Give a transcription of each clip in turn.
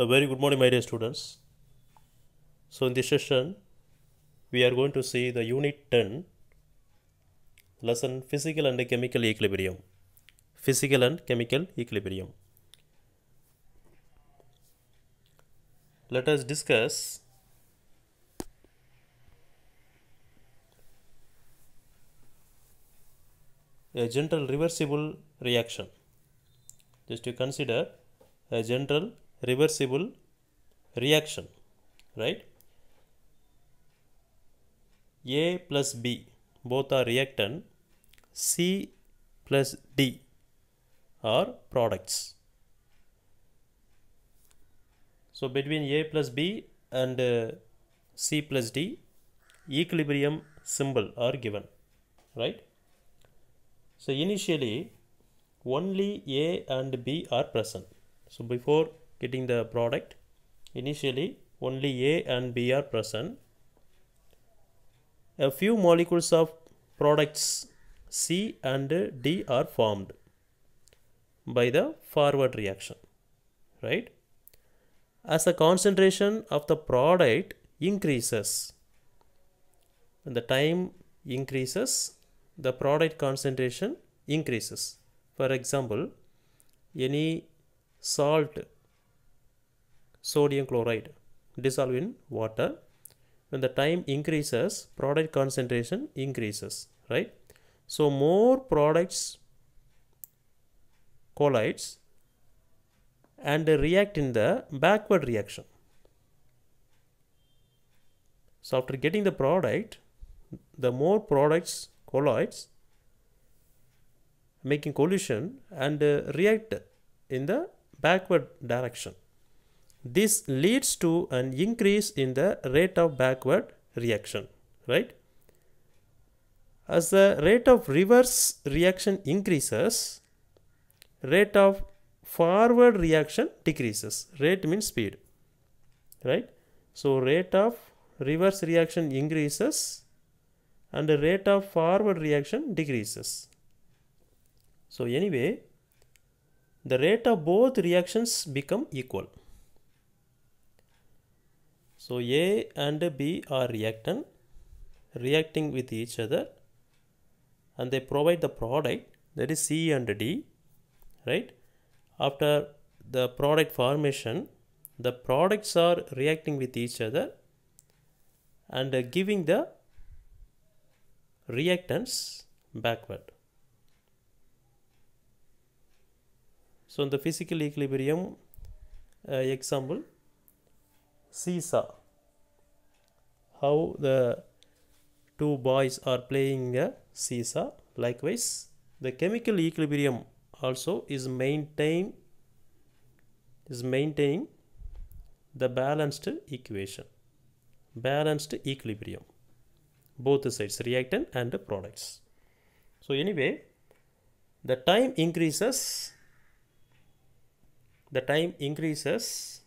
A very good morning, my dear students. So, in this session, we are going to see the Unit 10 lesson Physical and Chemical Equilibrium. Physical and Chemical Equilibrium. Let us discuss a general reversible reaction. Just to consider a general reversible reaction, right? A plus B, both are reactant, C plus D are products. So between A plus B and uh, C plus D, equilibrium symbol are given, right? So initially, only A and B are present. So before getting the product initially only A and B are present a few molecules of products C and D are formed by the forward reaction right as the concentration of the product increases when the time increases the product concentration increases for example any salt sodium chloride dissolve in water. When the time increases, product concentration increases, right? So more products, collides and react in the backward reaction. So after getting the product, the more products collides making collision and uh, react in the backward direction. This leads to an increase in the rate of backward reaction, right? As the rate of reverse reaction increases, rate of forward reaction decreases. Rate means speed, right? So rate of reverse reaction increases and the rate of forward reaction decreases. So anyway, the rate of both reactions become equal. So A and B are reactant reacting with each other and they provide the product that is C and D right after the product formation the products are reacting with each other and giving the reactants backward. So in the physical equilibrium uh, example seesaw how the two boys are playing a seesaw likewise the chemical equilibrium also is maintained is maintaining the balanced equation balanced equilibrium both sides reactant and products so anyway the time increases the time increases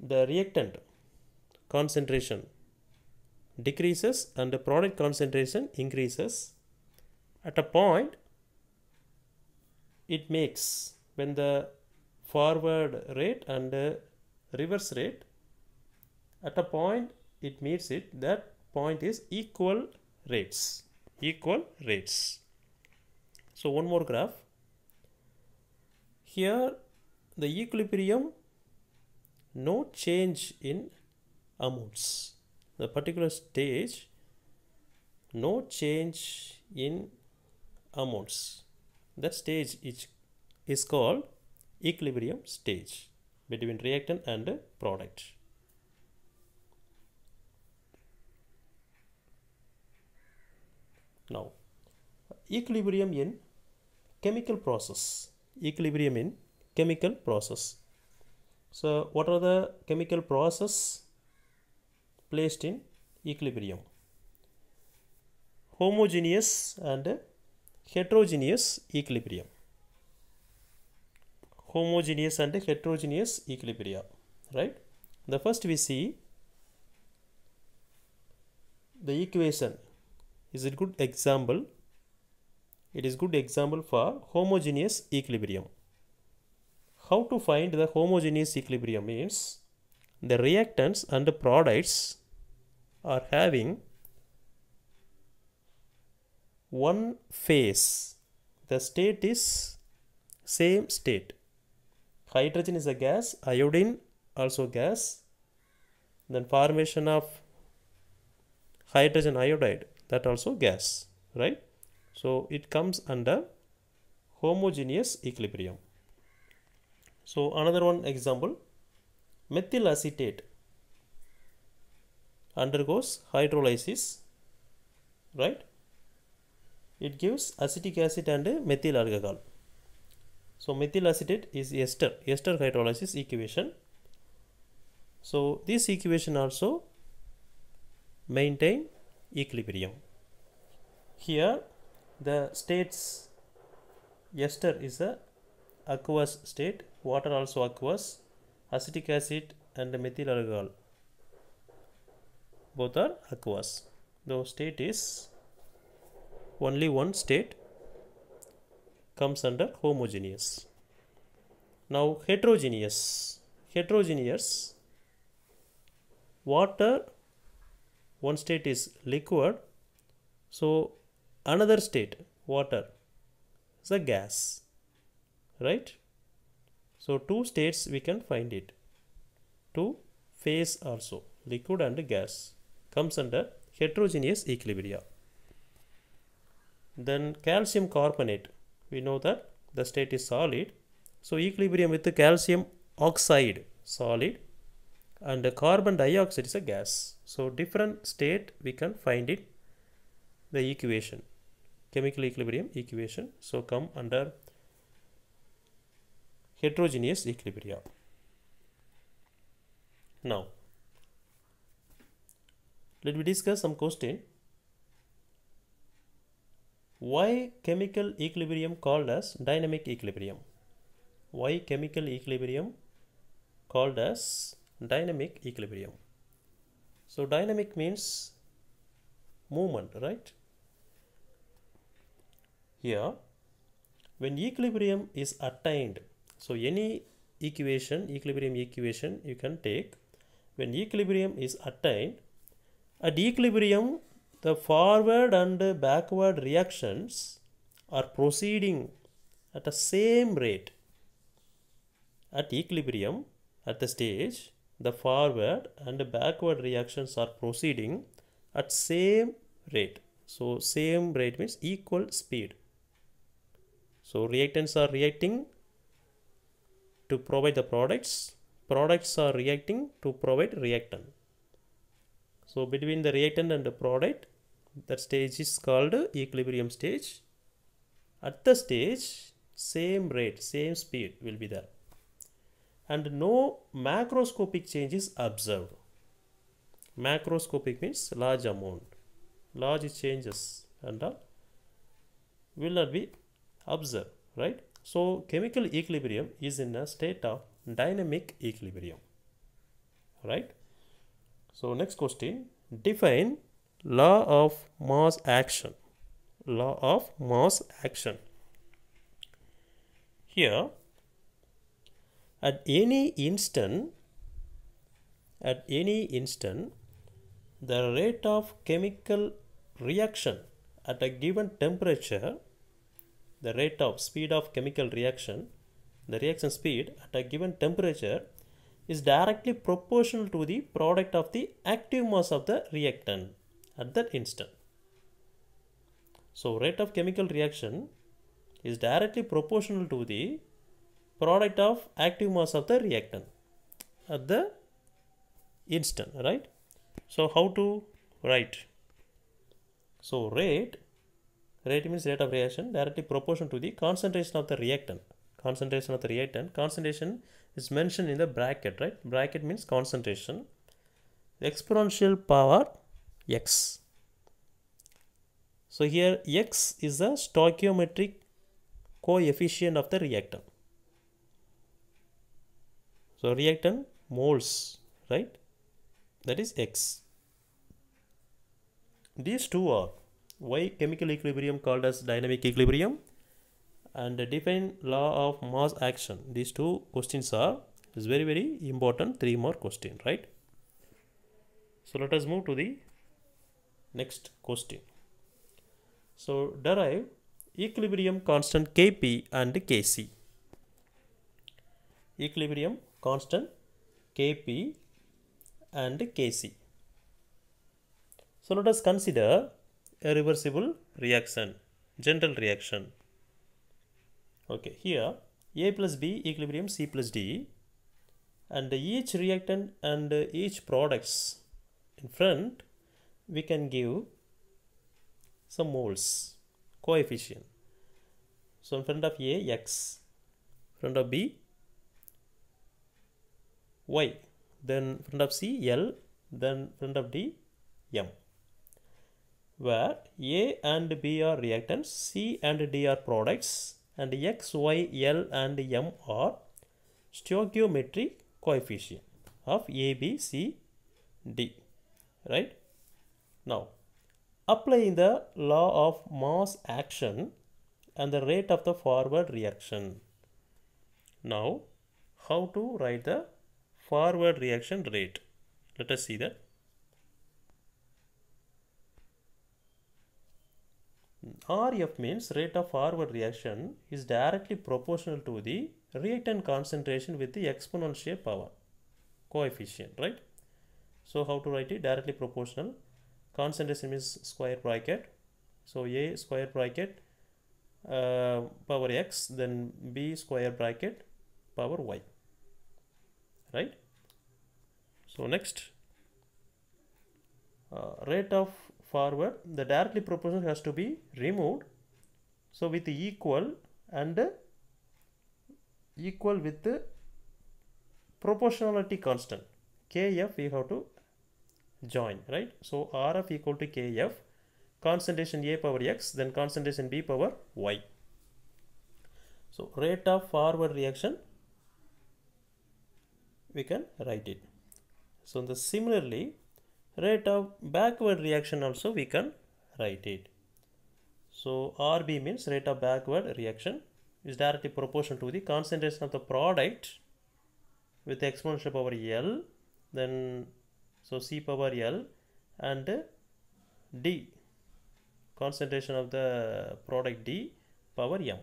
the reactant concentration decreases and the product concentration increases at a point it makes when the forward rate and the reverse rate at a point it meets it that point is equal rates equal rates so one more graph here the equilibrium no change in amounts. The particular stage, no change in amounts. That stage is, is called equilibrium stage between reactant and product. Now, equilibrium in chemical process. Equilibrium in chemical process. So what are the chemical process placed in equilibrium? Homogeneous and heterogeneous equilibrium. Homogeneous and heterogeneous equilibrium. right? The first we see the equation is a good example. It is good example for homogeneous equilibrium how to find the homogeneous equilibrium means the reactants and the products are having one phase. The state is same state. Hydrogen is a gas, iodine also gas. Then formation of hydrogen iodide that also gas, right? So it comes under homogeneous equilibrium. So another one example, methyl acetate undergoes hydrolysis, right? It gives acetic acid and methyl alcohol. So methyl acetate is ester, ester hydrolysis equation. So this equation also maintain equilibrium. Here the states ester is a aqueous state Water also occurs, acetic acid and methyl alcohol. Both are aqueous. The state is only one state comes under homogeneous. Now heterogeneous. Heterogeneous. Water, one state is liquid. So another state, water, is a gas. Right? So two states we can find it. Two phase also liquid and gas comes under heterogeneous equilibria. Then calcium carbonate we know that the state is solid. So equilibrium with the calcium oxide solid and the carbon dioxide is a gas. So different state we can find it the equation chemical equilibrium equation so come under heterogeneous equilibria. Now, let me discuss some question. Why chemical equilibrium called as dynamic equilibrium? Why chemical equilibrium called as dynamic equilibrium? So dynamic means movement, right? Here, when equilibrium is attained so any equation, equilibrium equation you can take. When equilibrium is attained, at equilibrium the forward and backward reactions are proceeding at the same rate. At equilibrium, at the stage, the forward and backward reactions are proceeding at same rate. So same rate means equal speed. So reactants are reacting to provide the products. Products are reacting to provide reactant. So between the reactant and the product, that stage is called equilibrium stage. At the stage, same rate, same speed will be there. And no macroscopic change is observed. Macroscopic means large amount. Large changes and all will not be observed, right? So chemical equilibrium is in a state of dynamic equilibrium, right? So next question, define law of mass action, law of mass action. Here, at any instant, at any instant, the rate of chemical reaction at a given temperature the rate of speed of chemical reaction, the reaction speed at a given temperature is directly proportional to the product of the active mass of the reactant at that instant. So rate of chemical reaction is directly proportional to the product of active mass of the reactant at the instant, right? So how to write? So rate rate means rate of reaction directly proportional to the concentration of the reactant concentration of the reactant concentration is mentioned in the bracket right bracket means concentration exponential power x so here x is the stoichiometric coefficient of the reactant so reactant moles right that is x these two are why chemical equilibrium called as dynamic equilibrium and define law of mass action these two questions are is very very important three more question right so let us move to the next question so derive equilibrium constant kp and kc equilibrium constant kp and kc so let us consider irreversible reaction, general reaction. Okay, here A plus B equilibrium C plus D and each reactant and each products in front we can give some moles coefficient. So in front of A, X, front of B, Y, then front of C, L, then front of D, M where A and B are reactants, C and D are products, and X, Y, L and M are stoichiometric coefficient of A, B, C, D. Right? Now, applying the law of mass action and the rate of the forward reaction. Now, how to write the forward reaction rate? Let us see that. RF means rate of forward reaction is directly proportional to the reactant concentration with the exponential power coefficient, right? So how to write it? Directly proportional. Concentration means square bracket. So A square bracket uh, power X, then B square bracket power Y, right? So next, uh, rate of forward the directly proportional has to be removed so with equal and equal with proportionality constant kf we have to join right so rf equal to kf concentration a power x then concentration b power y so rate of forward reaction we can write it so the similarly rate of backward reaction also we can write it. So RB means rate of backward reaction is directly proportional to the concentration of the product with exponential power L then so C power L and D concentration of the product D power M.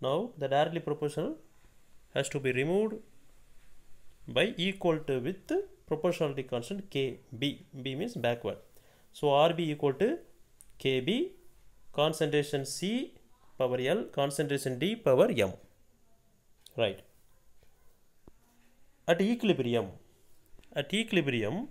Now the directly proportional has to be removed by equal to with proportionality constant kb. b means backward. So rb equal to kb concentration c power l concentration d power m. Right. At equilibrium, at equilibrium,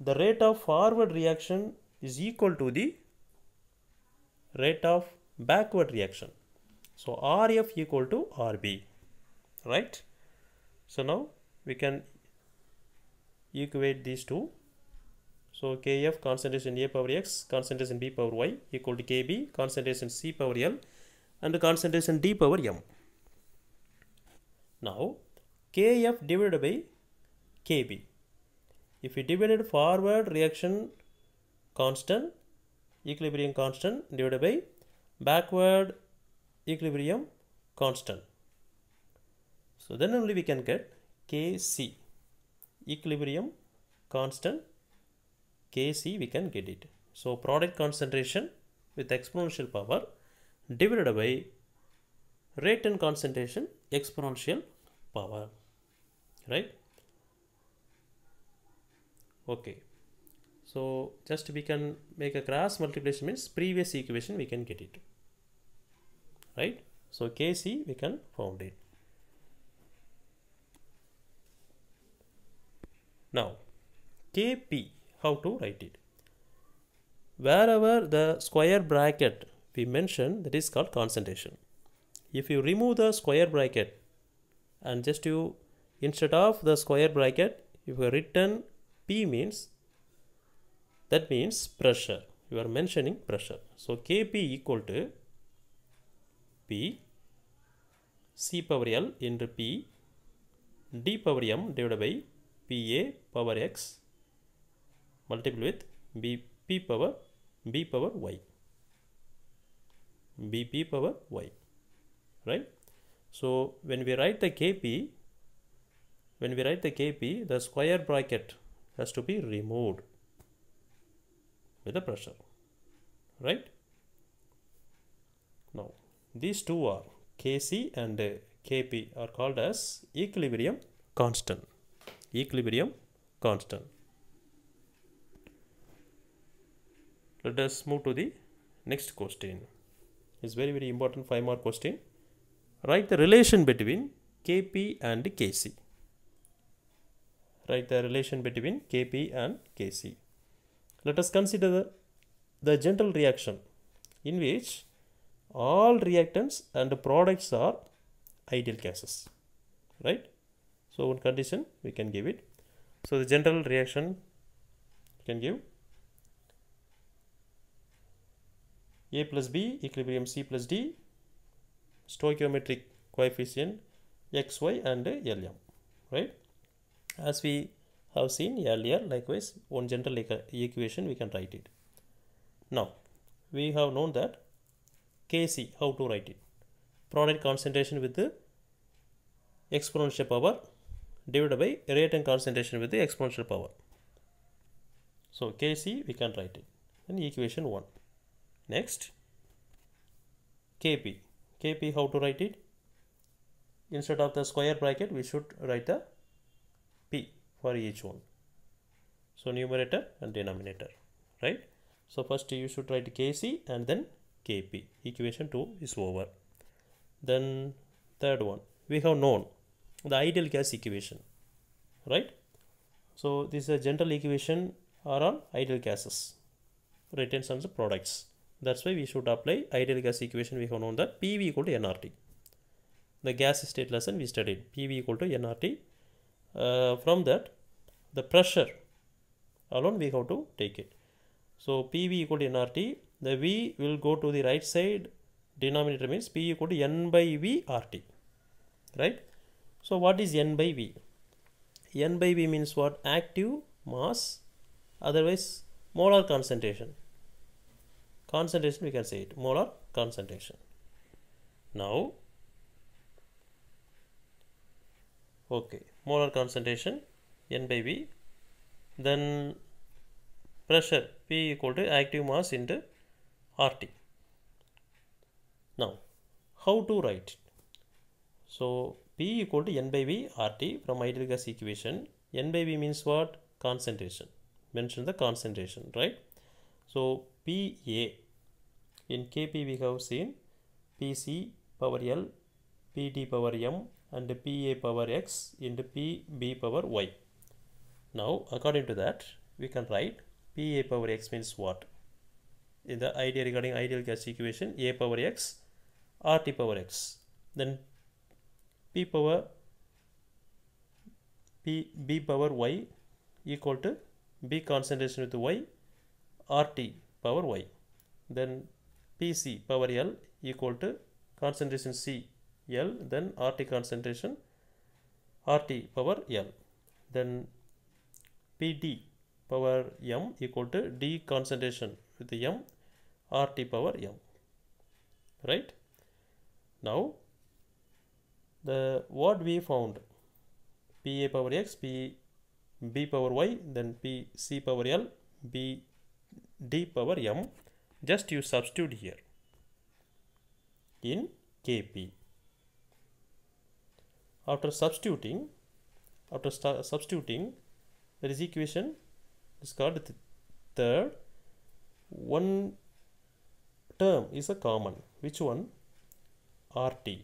the rate of forward reaction is equal to the rate of backward reaction. So RF equal to RB, right? So now we can equate these two. So Kf concentration A power x, concentration B power y equal to Kb, concentration C power L and concentration D power M. Now Kf divided by Kb. If we divided forward reaction constant, equilibrium constant divided by backward equilibrium constant. So then only we can get Kc equilibrium constant Kc we can get it. So product concentration with exponential power divided by rate and concentration exponential power right okay so just we can make a cross multiplication means previous equation we can get it right so kc we can found it Now, Kp, how to write it? Wherever the square bracket we mentioned, that is called concentration. If you remove the square bracket and just you, instead of the square bracket, if you written P means, that means pressure. You are mentioning pressure. So, Kp equal to P C power L into P D power M divided by pa power x multiplied with bp power b power y bp power y right so when we write the kp when we write the kp the square bracket has to be removed with the pressure right now these two are kc and kp are called as equilibrium constant equilibrium constant. Let us move to the next question. It's very very important 5 mark question. Write the relation between Kp and Kc. Write the relation between Kp and Kc. Let us consider the, the general reaction in which all reactants and products are ideal gases right so one condition we can give it so the general reaction can give a plus b equilibrium c plus d stoichiometric coefficient xy and lm right as we have seen earlier likewise one general equation we can write it now we have known that kc how to write it product concentration with the exponential power divided by rate and concentration with the exponential power. So Kc we can write it in equation 1. Next Kp. Kp how to write it? Instead of the square bracket we should write the P for each one. So numerator and denominator right. So first you should write Kc and then Kp. Equation 2 is over. Then third one we have known the ideal gas equation right so this is a general equation or on ideal gases written of the products that's why we should apply ideal gas equation we have known that pv equal to nrt the gas state lesson we studied pv equal to nrt uh, from that the pressure alone we have to take it so pv equal to nrt the v will go to the right side denominator means p equal to n by v rt right so what is N by V? N by V means what? Active mass, otherwise molar concentration. Concentration we can say it, molar concentration. Now, okay, molar concentration N by V. Then pressure P equal to active mass into RT. Now, how to write? So P equal to N by V RT from ideal gas equation. N by V means what? Concentration. Mention the concentration, right? So PA in KP we have seen PC power L, PD power M and PA power X into PB power Y. Now according to that we can write PA power X means what? In the idea regarding ideal gas equation A power X RT power X. Then p power p b power y equal to b concentration with y rt power y then pc power l equal to concentration c l then rt concentration rt power l then pd power m equal to d concentration with m rt power m right now the what we found p a power x p b power y then p c power l b d power m just you substitute here in kp after substituting after substituting there is equation is called the third one term is a common which one rt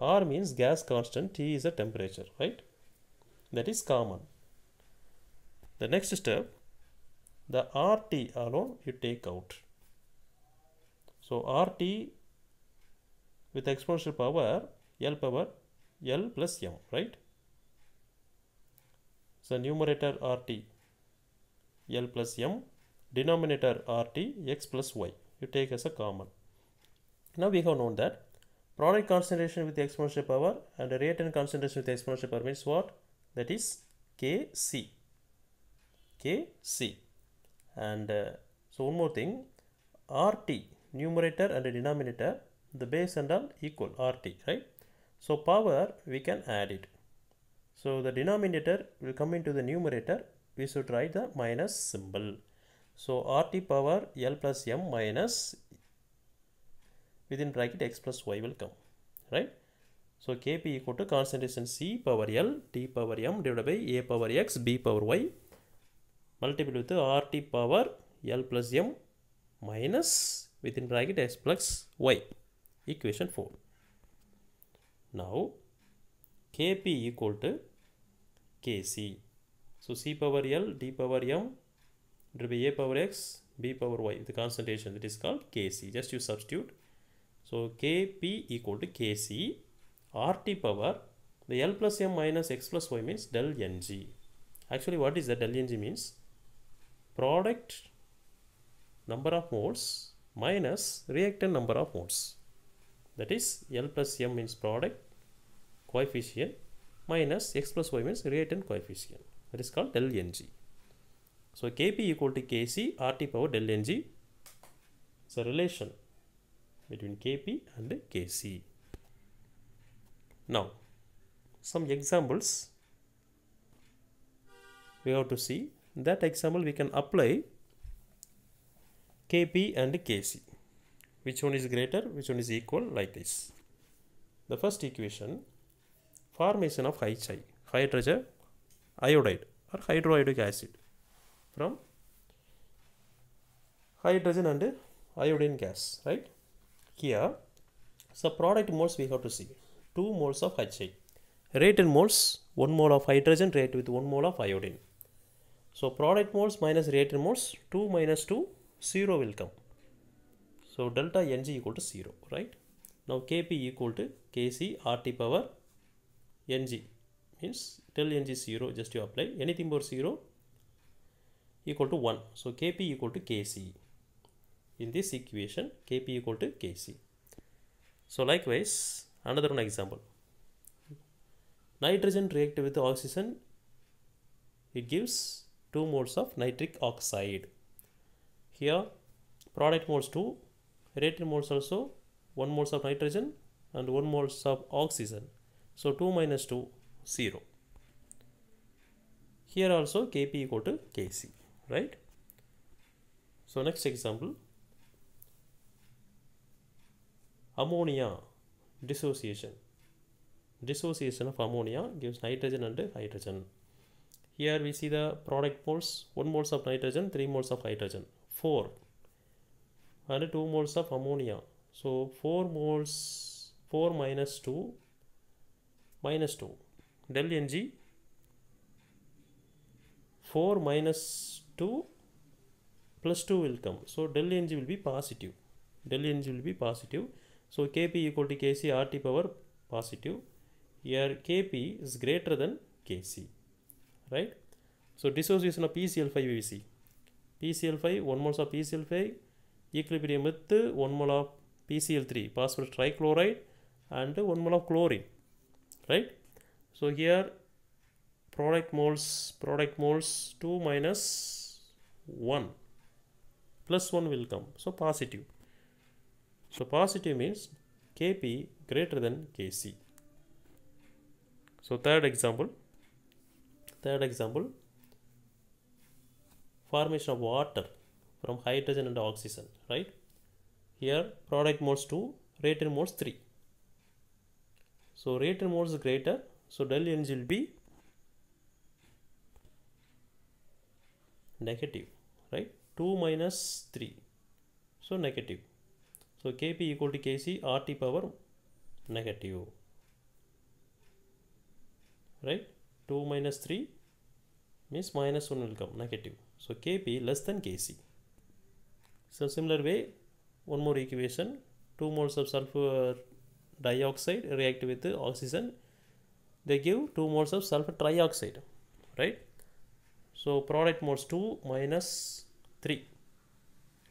R means gas constant, T is a temperature, right? That is common. The next step, the RT alone you take out. So RT with exponential power, L power, L plus M, right? So numerator RT, L plus M, denominator RT, X plus Y, you take as a common. Now we have known that product concentration with the exponential power and rate and concentration with exponential power means what that is kc kc and uh, so one more thing rt numerator and denominator the base and all equal rt right so power we can add it so the denominator will come into the numerator we should write the minus symbol so rt power l plus m minus within bracket x plus y will come, right? So Kp equal to concentration C power L, T power M divided by A power X, B power Y multiplied with RT power L plus M minus within bracket X plus Y. Equation 4. Now Kp equal to Kc. So C power L, D power M divided by A power X, B power Y. The concentration that is called Kc. Just you substitute so Kp equal to Kc RT power the L plus M minus X plus Y means del Ng. Actually what is the del Ng means? Product number of moles minus reactant number of moles. That is L plus M means product coefficient minus X plus Y means reactant coefficient. That is called del Ng. So Kp equal to Kc RT power del Ng. It's a relation between Kp and Kc. Now, some examples we have to see that example we can apply Kp and Kc. Which one is greater, which one is equal like this. The first equation formation of HI, hydrogen iodide or hydroiodic acid from hydrogen and iodine gas, right? here so product moles we have to see two moles of HI rate in moles one mole of hydrogen rate with one mole of iodine so product moles minus rate in moles 2 minus 2 0 will come so delta Ng equal to 0 right now Kp equal to Kc RT power Ng means tell Ng 0 just you apply anything more 0 equal to 1 so Kp equal to Kc in this equation Kp equal to Kc. So likewise, another one example. Nitrogen react with oxygen, it gives two moles of nitric oxide. Here, product moles 2, reactant moles also 1 moles of nitrogen and 1 moles of oxygen. So 2 minus 2, 0. Here also Kp equal to Kc, right? So next example. ammonia dissociation dissociation of ammonia gives nitrogen and hydrogen here we see the product moles 1 moles of nitrogen 3 moles of hydrogen 4 and 2 moles of ammonia so 4 moles 4 minus 2 minus 2 del ng 4 minus 2 plus 2 will come so del ng will be positive del ng will be positive so Kp equal to Kc RT power positive. Here Kp is greater than Kc, right? So dissociation of PCl5 PCl5, 1 mole of PCl5 equilibrium with 1 mole of PCl3, phosphorus trichloride and 1 mole of chlorine, right? So here product moles, product moles 2 minus 1 plus 1 will come. So positive. So positive means Kp greater than Kc. So third example, third example, formation of water from hydrogen and oxygen, right? Here product modes 2, rate in modes 3. So rate in modes greater, so del energy will be negative, right? 2 minus 3, so negative. So Kp equal to Kc RT power negative. Right? 2 minus 3 means minus 1 will come negative. So Kp less than Kc. So similar way one more equation 2 moles of sulfur dioxide react with oxygen they give 2 moles of sulfur trioxide right so product moles 2 minus 3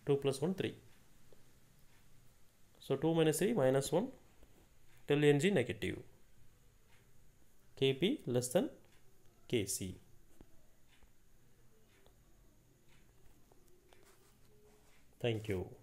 2 plus 1 3 So 2 minus 3 minus 1 till ng negative. Kp less than Kc. Thank you.